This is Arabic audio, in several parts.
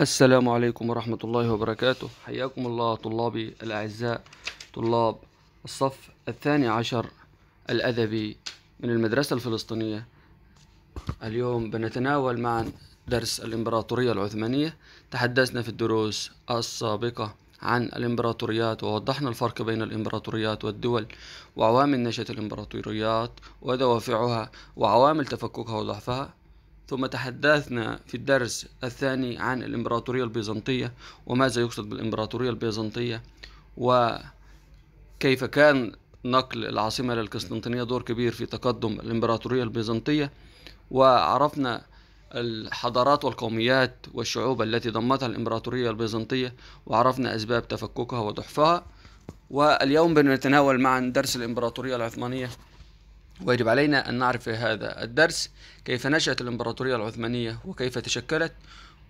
السلام عليكم ورحمة الله وبركاته حياكم الله طلابي الأعزاء طلاب الصف الثاني عشر الأدبي من المدرسة الفلسطينية اليوم بنتناول معا درس الإمبراطورية العثمانية تحدثنا في الدروس السابقة عن الإمبراطوريات ووضحنا الفرق بين الإمبراطوريات والدول وعوامل نشأة الإمبراطوريات ودوافعها وعوامل تفككها وضعفها ثم تحدثنا في الدرس الثاني عن الإمبراطورية البيزنطية وماذا يقصد بالإمبراطورية البيزنطية وكيف كان نقل العاصمة للقسطنطينية دور كبير في تقدم الإمبراطورية البيزنطية وعرفنا الحضارات والقوميات والشعوب التي ضمتها الإمبراطورية البيزنطية وعرفنا أسباب تفككها وضعفها واليوم بنتناول معا درس الإمبراطورية العثمانية ويجب علينا أن نعرف في هذا الدرس كيف نشأت الإمبراطورية العثمانية وكيف تشكلت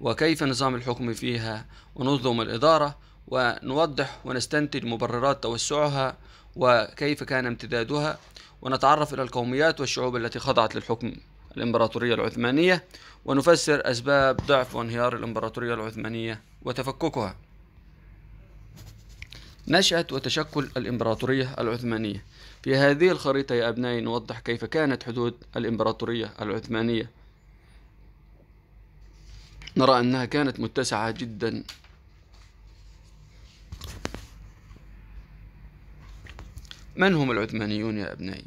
وكيف نظام الحكم فيها ونظم الإدارة ونوضح ونستنتج مبررات توسعها وكيف كان امتدادها ونتعرف إلى القوميات والشعوب التي خضعت للحكم الإمبراطورية العثمانية ونفسر أسباب ضعف وانهيار الإمبراطورية العثمانية وتفككها نشأة وتشكل الإمبراطورية العثمانية في هذه الخريطة يا أبنائي نوضح كيف كانت حدود الإمبراطورية العثمانية نرى أنها كانت متسعة جدا من هم العثمانيون يا أبنائي؟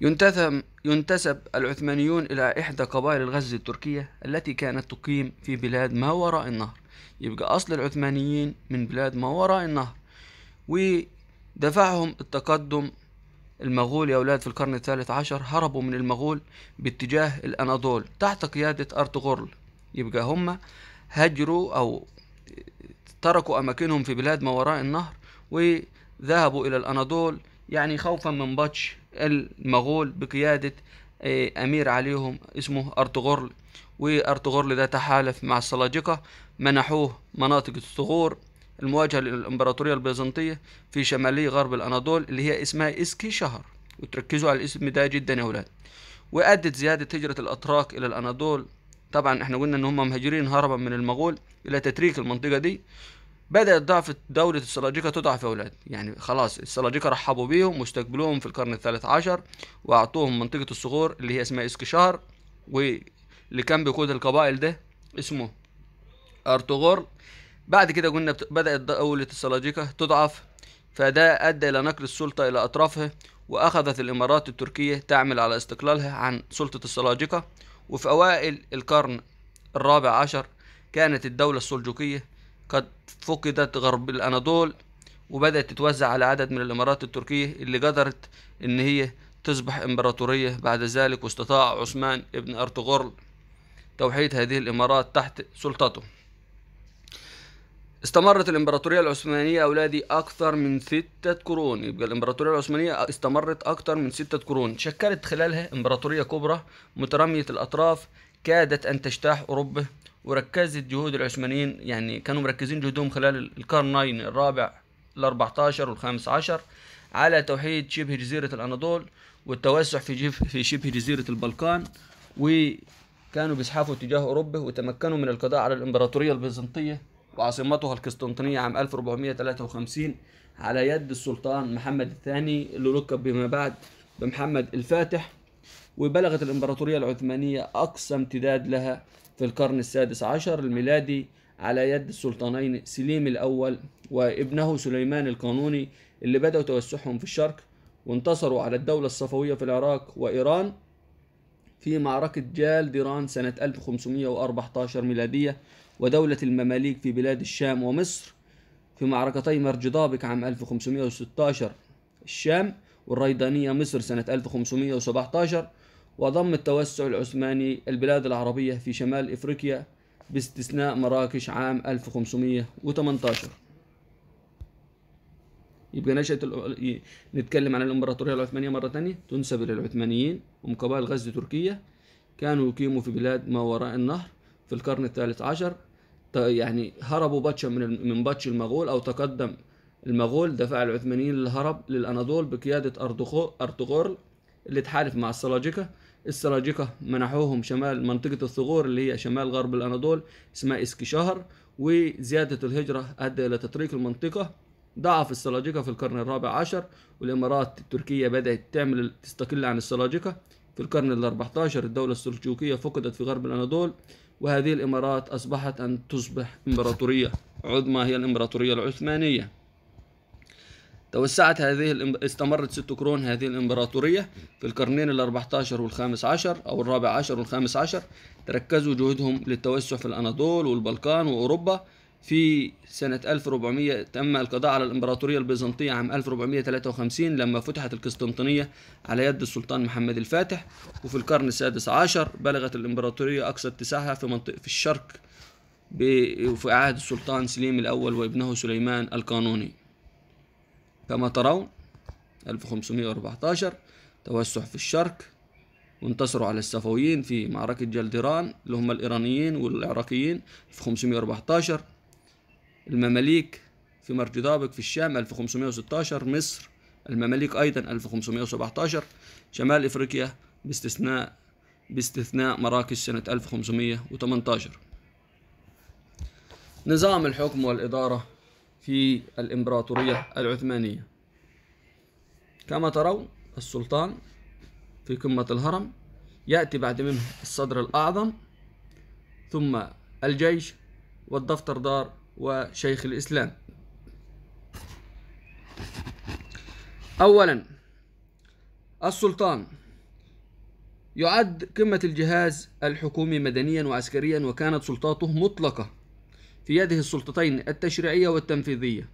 ينتسب, ينتسب العثمانيون إلى إحدى قبائل الغزة التركية التي كانت تقيم في بلاد ما وراء النهر يبقى أصل العثمانيين من بلاد ما وراء النهر دفعهم التقدم المغول يا أولاد في القرن الثالث عشر هربوا من المغول باتجاه الأناضول تحت قيادة أرطغرل يبقى هم هجروا أو تركوا أماكنهم في بلاد ما وراء النهر وذهبوا إلى الأناضول يعني خوفا من بطش المغول بقيادة آه، أمير عليهم اسمه أرطغرل وأرطغرل ده تحالف مع السلاجقة منحوه مناطق الثغور المواجهة للإمبراطورية البيزنطية في شمالي غرب الأناضول اللي هي اسمها إسكي شهر وتركزوا على الاسم ده جدا يا ولاد وأدت زيادة هجرة الأتراك إلى الأناضول طبعا احنا قلنا ان هم مهاجرين هربا من المغول الى تتريك المنطقه دي بدأت ضعف دولة السلاجقة تضعف يا ولاد يعني خلاص السلاجقة رحبوا بيهم واستقبلوهم في القرن الثالث عشر وأعطوهم منطقة الصغور اللي هي اسمها إسكشهر واللي كان بيقود القبائل ده اسمه أرطغرل بعد كده قلنا بدأت دولة السلاجقة تضعف فده أدى إلى نقل السلطة إلى أطرافها وأخذت الإمارات التركية تعمل على استقلالها عن سلطة السلاجقة وفي أوائل القرن الرابع عشر كانت الدولة السلجوقية قد فقدت غرب الأناضول وبدأت تتوزع على عدد من الإمارات التركية اللي قدرت إن هي تصبح إمبراطورية بعد ذلك واستطاع عثمان ابن أرطغرل توحيد هذه الإمارات تحت سلطته استمرت الإمبراطورية العثمانية أولادي أكثر من ستة قرون يبقى الإمبراطورية العثمانية استمرت أكثر من ستة قرون شكلت خلالها إمبراطورية كبرى مترامية الأطراف كادت أن تجتاح أوروبا وركزت جهود العثمانيين يعني كانوا مركزين جهودهم خلال القرنين الرابع ال عشر والخامس عشر على توحيد شبه جزيرة الأناضول والتوسع في في شبه جزيرة البلقان وكانوا بيزحفوا تجاه أوروبا وتمكنوا من القضاء على الإمبراطورية البيزنطية وعاصمتها القسطنطينية عام 1453 على يد السلطان محمد الثاني اللي لقب بما بعد بمحمد الفاتح وبلغت الإمبراطورية العثمانية أقصى امتداد لها في القرن السادس عشر الميلادي على يد السلطانين سليم الأول وابنه سليمان القانوني اللي بدأوا توسعهم في الشرق وانتصروا على الدولة الصفوية في العراق وإيران في معركة جال ديران سنة 1514 ميلادية ودولة المماليك في بلاد الشام ومصر في معركتي مرجضابك عام 1516 الشام والريدانية مصر سنة 1517 وضم التوسع العثماني البلاد العربية في شمال إفريقيا باستثناء مراكش عام 1518 يبقى نشأة ال... نتكلم عن الإمبراطورية العثمانية مرة تانية تنسب إلى العثمانيين هم غزة تركيا كانوا يقيموا في بلاد ما وراء النهر في القرن الثالث عشر يعني هربوا باتشا من من باتش المغول او تقدم المغول دفع العثمانيين للهرب للاناضول بقياده ارطغرل اللي تحالف مع السلاجقه السلاجقه منحوهم شمال منطقه الثغور اللي هي شمال غرب الاناضول اسمها اسكي شهر وزياده الهجره ادى الى تطريق المنطقه ضعف السلاجقه في القرن الرابع عشر والامارات التركيه بدات تعمل تستقل عن السلاجقه في القرن ال 14 الدولة السلجوقية فقدت في غرب الأناضول وهذه الإمارات أصبحت أن تصبح إمبراطورية عظمى هي الإمبراطورية العثمانية توسعت هذه الام... استمرت ست قرون هذه الإمبراطورية في القرنين ال 14 وال 15 أو الرابع عشر والخامس عشر تركزوا جهودهم للتوسع في الأناضول والبلقان وأوروبا في سنة 1400 تم القضاء على الإمبراطورية البيزنطية عام 1453 لما فتحت القسطنطينية على يد السلطان محمد الفاتح وفي القرن السادس عشر بلغت الإمبراطورية أقصى اتساعها في منطقة في الشرق في عهد السلطان سليم الأول وابنه سليمان القانوني كما ترون 1514 توسع في الشرق وانتصروا على الصفويين في معركة جلدران اللي هم الإيرانيين والعراقيين في 514 المماليك في مرج ضابق في الشام 1516 مصر المماليك أيضا 1517 شمال إفريقيا باستثناء باستثناء مراكش سنة 1518 نظام الحكم والإدارة في الإمبراطورية العثمانية كما ترون السلطان في قمة الهرم يأتي بعد منه الصدر الأعظم ثم الجيش والدفتر دار وشيخ الإسلام أولا السلطان يعد قمة الجهاز الحكومي مدنيا وعسكريا وكانت سلطاته مطلقة في يده السلطتين التشريعية والتنفيذية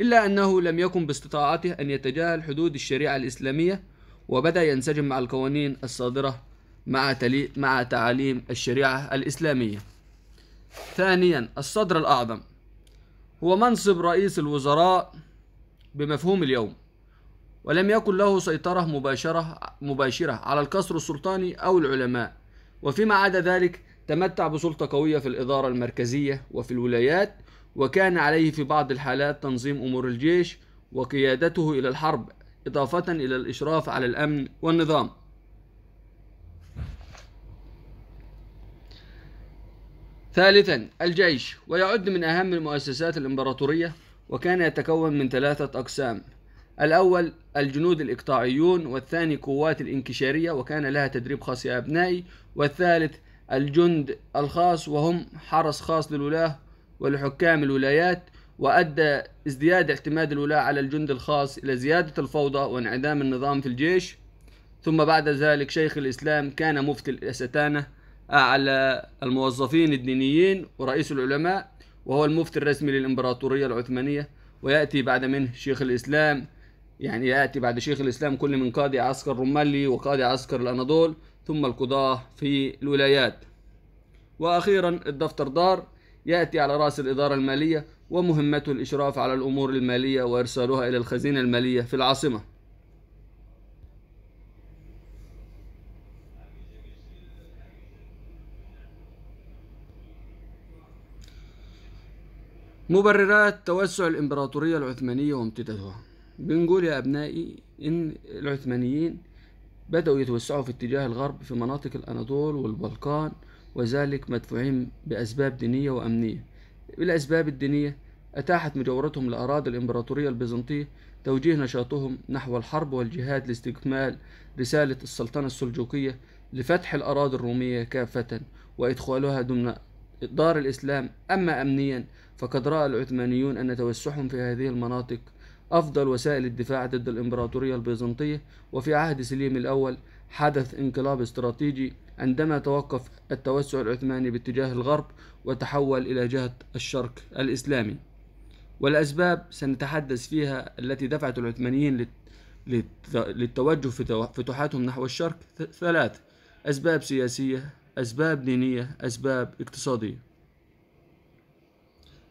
إلا أنه لم يكن باستطاعته أن يتجاهل حدود الشريعة الإسلامية وبدأ ينسجم مع القوانين الصادرة مع, تلي... مع تعاليم الشريعة الإسلامية ثانيا الصدر الأعظم هو منصب رئيس الوزراء بمفهوم اليوم ولم يكن له سيطرة مباشرة مباشرة على القصر السلطاني أو العلماء وفيما عدا ذلك تمتع بسلطة قوية في الإدارة المركزية وفي الولايات وكان عليه في بعض الحالات تنظيم أمور الجيش وقيادته إلى الحرب إضافة إلى الإشراف على الأمن والنظام ثالثا الجيش ويعد من أهم المؤسسات الإمبراطورية وكان يتكون من ثلاثة أقسام الأول الجنود الإقطاعيون والثاني قوات الإنكشارية وكان لها تدريب خاص يا أبنائي والثالث الجند الخاص وهم حرس خاص للولاة ولحكام الولايات وأدى ازدياد اعتماد الولاة على الجند الخاص إلى زيادة الفوضى وانعدام النظام في الجيش ثم بعد ذلك شيخ الإسلام كان مفتي الأستانة أعلى الموظفين الدينيين ورئيس العلماء وهو المفتي الرسمي للإمبراطورية العثمانية ويأتي بعد منه شيخ الإسلام يعني يأتي بعد شيخ الإسلام كل من قاضي عسكر رملي وقاضي عسكر الأناضول ثم القضاة في الولايات وأخيرا الدفتر دار يأتي على رأس الإدارة المالية ومهمته الإشراف على الأمور المالية وإرسالها إلى الخزينة المالية في العاصمة مبررات توسع الإمبراطورية العثمانية وامتدادها بنقول يا أبنائي إن العثمانيين بدأوا يتوسعوا في اتجاه الغرب في مناطق الأناضول والبلقان وذلك مدفوعين بأسباب دينية وأمنية الأسباب الدينية أتاحت مجاورتهم لأراضي الإمبراطورية البيزنطية توجيه نشاطهم نحو الحرب والجهاد لاستكمال رسالة السلطنة السلجوقية لفتح الأراضي الرومية كافة وإدخالها ضمن دار الإسلام أما أمنيا فقد رأى العثمانيون أن توسعهم في هذه المناطق أفضل وسائل الدفاع ضد الإمبراطورية البيزنطية وفي عهد سليم الأول حدث انقلاب استراتيجي عندما توقف التوسع العثماني باتجاه الغرب وتحول إلى جهة الشرق الإسلامي والأسباب سنتحدث فيها التي دفعت العثمانيين للتوجه في فتوحاتهم نحو الشرق ثلاث أسباب سياسية أسباب دينية أسباب اقتصادية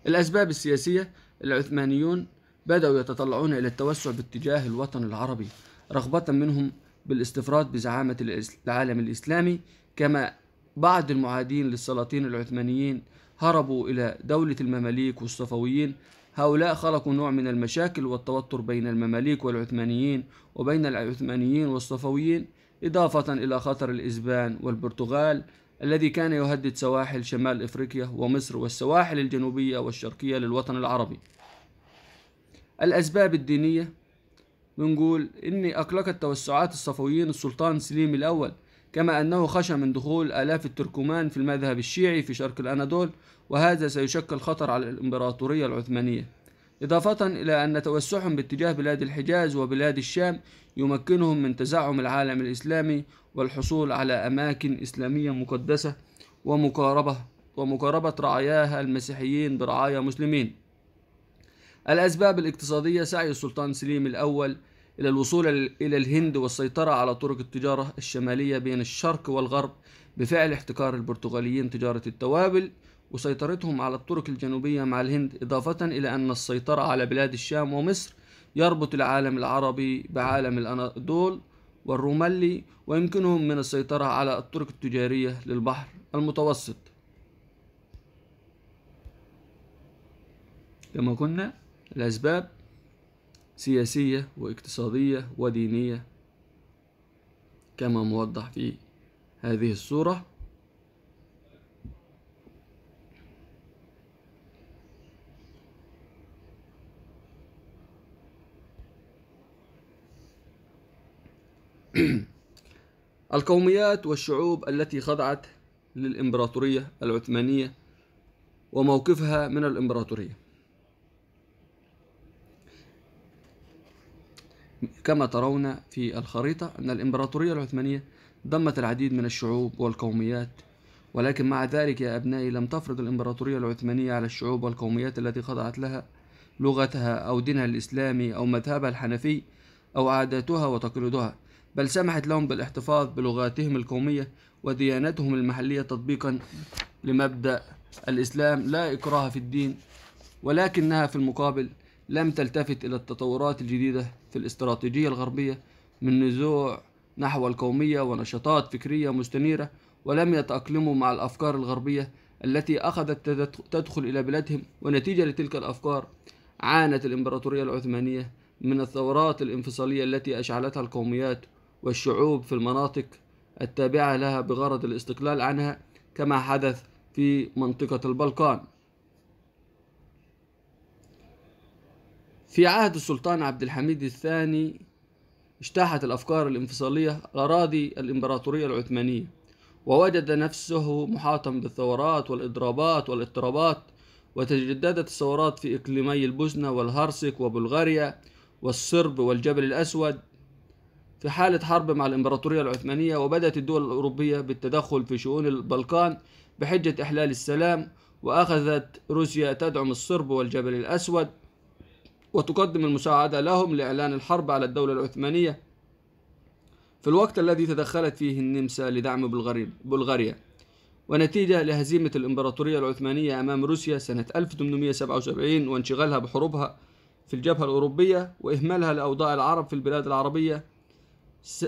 الأسباب السياسية العثمانيون بدأوا يتطلعون إلى التوسع باتجاه الوطن العربي رغبة منهم بالاستفراد بزعامة العالم الإسلامي كما بعض المعادين للسلاطين العثمانيين هربوا إلى دولة المماليك والصفويين هؤلاء خلقوا نوع من المشاكل والتوتر بين المماليك والعثمانيين وبين العثمانيين والصفويين إضافة إلى خطر الإسبان والبرتغال الذي كان يهدد سواحل شمال إفريقيا ومصر والسواحل الجنوبية والشرقية للوطن العربي الأسباب الدينية بنقول إن أقلقت توسعات الصفويين السلطان سليم الأول كما أنه خشى من دخول آلاف التركمان في المذهب الشيعي في شرق الأناضول وهذا سيشكل خطر على الإمبراطورية العثمانية إضافة إلى أن توسعهم باتجاه بلاد الحجاز وبلاد الشام يمكنهم من تزعم العالم الإسلامي والحصول على أماكن إسلامية مقدسة ومقاربة ومقاربة رعاياها المسيحيين برعايا مسلمين الأسباب الاقتصادية سعي السلطان سليم الأول إلى الوصول إلى الهند والسيطرة على طرق التجارة الشمالية بين الشرق والغرب بفعل احتكار البرتغاليين تجارة التوابل وسيطرتهم على الطرق الجنوبية مع الهند إضافة إلى أن السيطرة على بلاد الشام ومصر يربط العالم العربي بعالم الأناضول والروملي ويمكنهم من السيطرة على الطرق التجارية للبحر المتوسط كما قلنا الأسباب سياسية واقتصادية ودينية كما موضح في هذه الصورة القوميات والشعوب التي خضعت للإمبراطورية العثمانية وموقفها من الإمبراطورية كما ترون في الخريطة أن الإمبراطورية العثمانية ضمت العديد من الشعوب والقوميات ولكن مع ذلك يا أبنائي لم تفرض الإمبراطورية العثمانية على الشعوب والقوميات التي خضعت لها لغتها أو دينها الإسلامي أو مذهبها الحنفي أو عاداتها وتقاليدها بل سمحت لهم بالاحتفاظ بلغاتهم القومية وديانتهم المحلية تطبيقا لمبدأ الإسلام لا إكراه في الدين ولكنها في المقابل لم تلتفت إلى التطورات الجديدة في الاستراتيجية الغربية من نزوع نحو القومية ونشاطات فكرية مستنيرة ولم يتأقلموا مع الأفكار الغربية التي أخذت تدخل إلى بلادهم ونتيجة لتلك الأفكار عانت الإمبراطورية العثمانية من الثورات الانفصالية التي أشعلتها القوميات والشعوب في المناطق التابعة لها بغرض الاستقلال عنها كما حدث في منطقة البلقان في عهد السلطان عبد الحميد الثاني اجتاحت الأفكار الانفصالية أراضي الإمبراطورية العثمانية ووجد نفسه محاطا بالثورات والإضرابات والاضطرابات وتجددت الثورات في إقليمي البوسنة والهرسك وبلغاريا والصرب والجبل الأسود في حالة حرب مع الإمبراطورية العثمانية وبدأت الدول الأوروبية بالتدخل في شؤون البلقان بحجة إحلال السلام وأخذت روسيا تدعم الصرب والجبل الأسود وتقدم المساعدة لهم لإعلان الحرب على الدولة العثمانية في الوقت الذي تدخلت فيه النمسا لدعم بلغاريا ونتيجة لهزيمة الإمبراطورية العثمانية أمام روسيا سنة 1877 وانشغالها بحروبها في الجبهة الأوروبية وإهمالها لأوضاع العرب في البلاد العربية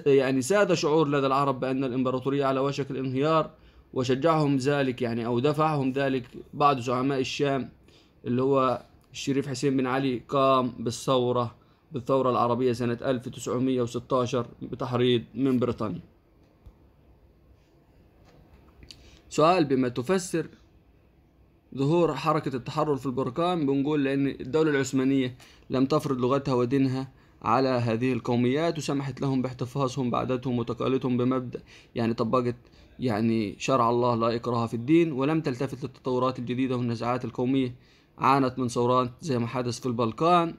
يعني ساد شعور لدى العرب بأن الإمبراطورية على وشك الانهيار وشجعهم ذلك يعني أو دفعهم ذلك بعض زعماء الشام اللي هو الشريف حسين بن علي قام بالثورة بالثورة العربية سنة 1916 بتحريض من بريطانيا سؤال بما تفسر ظهور حركة التحرر في البركان بنقول لأن الدولة العثمانية لم تفرض لغتها ودينها على هذه القوميات وسمحت لهم باحتفاظهم بعاداتهم وتقاليدهم بمبدأ يعني طبقت يعني شرع الله لا إكراه في الدين ولم تلتفت للتطورات الجديدة والنزاعات القومية عانت من ثورات زي ما حدث في البلقان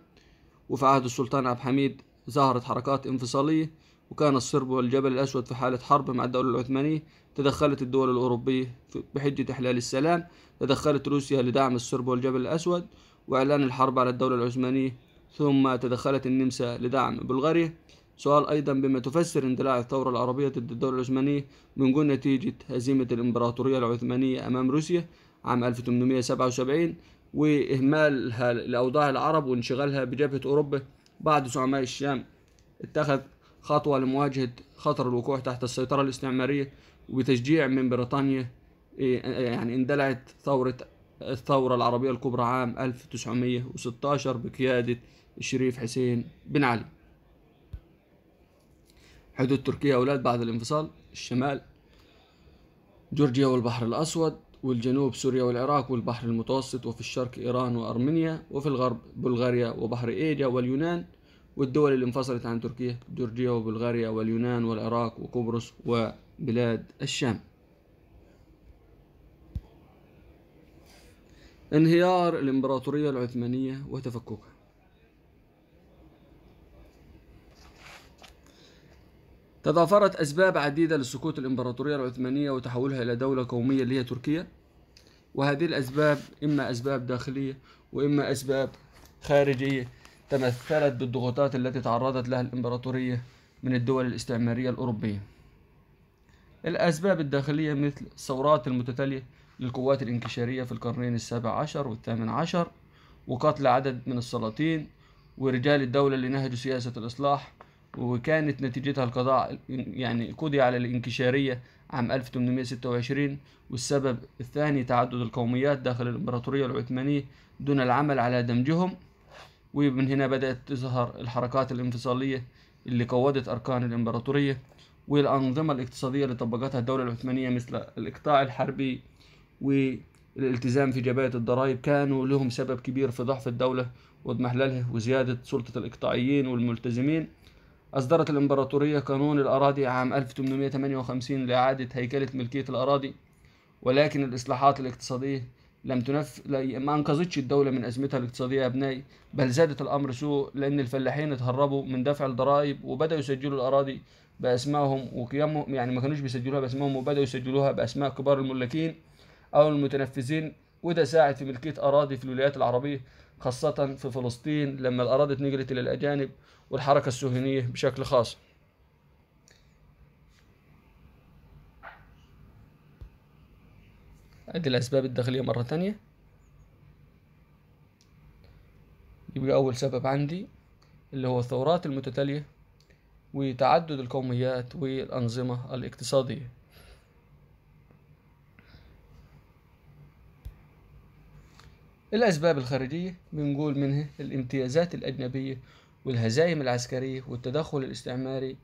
وفي عهد السلطان عبد الحميد ظهرت حركات انفصالية وكان الصرب والجبل الأسود في حالة حرب مع الدولة العثمانية تدخلت الدول الأوروبية بحجة إحلال السلام تدخلت روسيا لدعم الصرب والجبل الأسود وإعلان الحرب على الدولة العثمانية ثم تدخلت النمسا لدعم بلغاريا سؤال أيضا بما تفسر اندلاع الثورة العربية ضد الدولة العثمانية من جون نتيجة هزيمة الإمبراطورية العثمانية أمام روسيا عام 1877 وإهمالها لأوضاع العرب وانشغالها بجبهة أوروبا بعد زعماء الشام اتخذ خطوة لمواجهة خطر الوقوع تحت السيطرة الاستعمارية وبتشجيع من بريطانيا إيه، يعني اندلعت ثورة الثورة العربية الكبرى عام 1916 بقيادة الشريف حسين بن علي حدود تركيا أولاد بعد الانفصال الشمال جورجيا والبحر الأسود والجنوب سوريا والعراق والبحر المتوسط وفي الشرق إيران وأرمينيا وفي الغرب بلغاريا وبحر إيجا واليونان والدول اللي انفصلت عن تركيا جورجيا وبلغاريا واليونان والعراق وقبرص وبلاد الشام انهيار الإمبراطورية العثمانية وتفككها تضافرت أسباب عديدة لسقوط الإمبراطورية العثمانية وتحولها إلى دولة قومية اللي هي تركيا وهذه الأسباب إما أسباب داخلية وإما أسباب خارجية تمثلت بالضغوطات التي تعرضت لها الإمبراطورية من الدول الاستعمارية الأوروبية الأسباب الداخلية مثل الثورات المتتالية للقوات الانكشارية في القرنين السابع عشر والثامن عشر وقتل عدد من السلاطين ورجال الدولة اللي نهجوا سياسة الإصلاح وكانت نتيجتها القضاء يعني قضي على الانكشارية عام 1826 والسبب الثاني تعدد القوميات داخل الإمبراطورية العثمانية دون العمل على دمجهم ومن هنا بدأت تظهر الحركات الانفصالية اللي قودت أركان الإمبراطورية والأنظمة الاقتصادية اللي طبقتها الدولة العثمانية مثل الإقطاع الحربي والالتزام في جباية الضرائب كانوا لهم سبب كبير في ضعف الدولة واضمحلالها وزيادة سلطة الإقطاعيين والملتزمين أصدرت الإمبراطورية قانون الأراضي عام 1858 لإعادة هيكلة ملكية الأراضي ولكن الإصلاحات الاقتصادية لم تنف ما أنقذتش الدولة من أزمتها الاقتصادية يا أبنائي بل زادت الأمر سوء لأن الفلاحين اتهربوا من دفع الضرائب وبدأوا يسجلوا الأراضي بأسمائهم وقيامهم يعني ما كانوش بيسجلوها بأسمائهم وبدأوا يسجلوها بأسماء كبار الملاكين أو المتنفذين وده ساعد في ملكية أراضي في الولايات العربية خاصة في فلسطين لما الأراضي اتنقلت إلى الأجانب والحركة الصهيونية بشكل خاص أدي الأسباب الداخلية مرة تانية يبقى أول سبب عندي اللي هو الثورات المتتالية وتعدد القوميات والأنظمة الاقتصادية الأسباب الخارجية بنقول منها الامتيازات الأجنبية والهزائم العسكرية والتدخل الاستعماري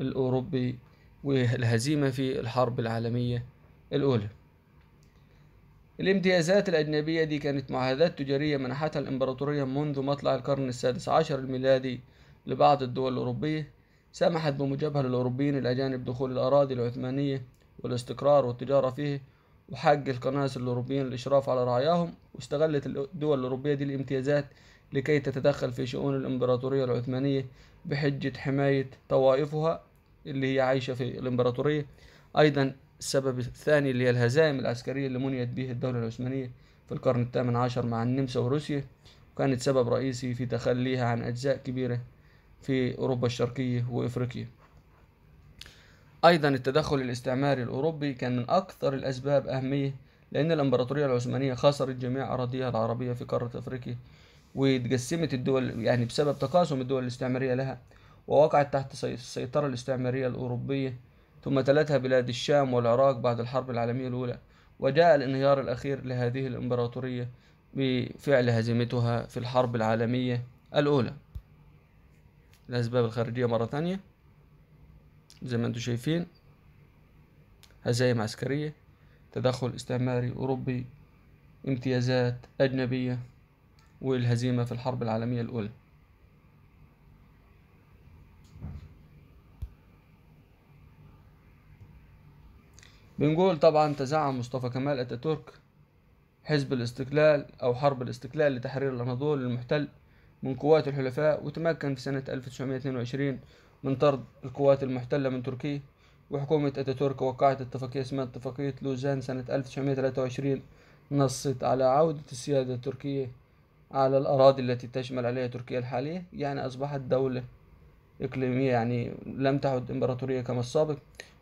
الأوروبي والهزيمة في الحرب العالمية الأولى الامتيازات الأجنبية دي كانت معاهدات تجارية منحتها الإمبراطورية منذ مطلع القرن السادس عشر الميلادي لبعض الدول الأوروبية سمحت بمجابهة للأوروبيين الأجانب دخول الأراضي العثمانية والاستقرار والتجارة فيه وحق الكنائس الأوروبيين الإشراف على رعاياهم واستغلت الدول الأوروبية دي الامتيازات لكي تتدخل في شؤون الإمبراطورية العثمانية بحجة حماية طوائفها اللي هي عايشة في الإمبراطورية أيضا السبب الثاني اللي هي الهزائم العسكرية اللي منيت به الدولة العثمانية في القرن الثامن عشر مع النمسا وروسيا وكانت سبب رئيسي في تخليها عن أجزاء كبيرة في أوروبا الشرقية وإفريقيا أيضا التدخل الاستعماري الأوروبي كان من أكثر الأسباب أهمية لأن الإمبراطورية العثمانية خسرت جميع أراضيها العربية في قارة أفريقيا واتقسمت الدول يعني بسبب تقاسم الدول الاستعمارية لها ووقعت تحت السيطرة الاستعمارية الأوروبية ثم تلتها بلاد الشام والعراق بعد الحرب العالمية الأولى وجاء الانهيار الأخير لهذه الإمبراطورية بفعل هزيمتها في الحرب العالمية الأولى الأسباب الخارجية مرة ثانية زي ما انتم شايفين هزايم عسكرية تدخل استعماري أوروبي امتيازات أجنبية والهزيمة في الحرب العالمية الأولى بنقول طبعا تزعم مصطفى كمال أتاتورك حزب الاستقلال أو حرب الاستقلال لتحرير الأناضول المحتل من قوات الحلفاء وتمكن في سنة 1922 من طرد القوات المحتلة من تركيا وحكومة أتاتورك وقعت اتفاقية اسمها اتفاقية لوزان سنة 1923 نصت على عودة السيادة التركية على الأراضي التي تشمل عليها تركيا الحالية يعني أصبحت دولة إقليمية يعني لم تعد إمبراطورية كما السابق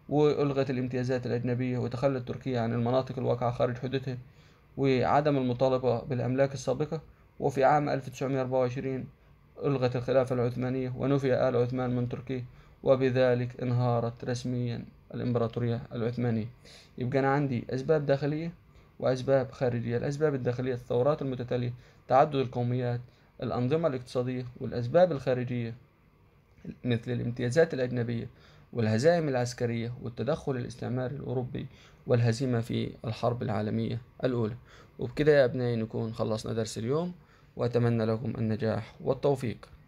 وألغت الامتيازات الأجنبية وتخلت تركيا عن المناطق الواقعة خارج حدودها وعدم المطالبة بالأملاك السابقة وفي عام 1924 ألغت الخلافة العثمانية ونفي آل عثمان من تركيا وبذلك انهارت رسميا الإمبراطورية العثمانية يبقى أنا عندي أسباب داخلية وأسباب خارجية الأسباب الداخلية الثورات المتتالية تعدد القوميات الأنظمة الاقتصادية والأسباب الخارجية مثل الامتيازات الأجنبية والهزائم العسكرية والتدخل الاستعماري الأوروبي والهزيمة في الحرب العالمية الأولى وبكده يا أبنائي نكون خلصنا درس اليوم وأتمنى لكم النجاح والتوفيق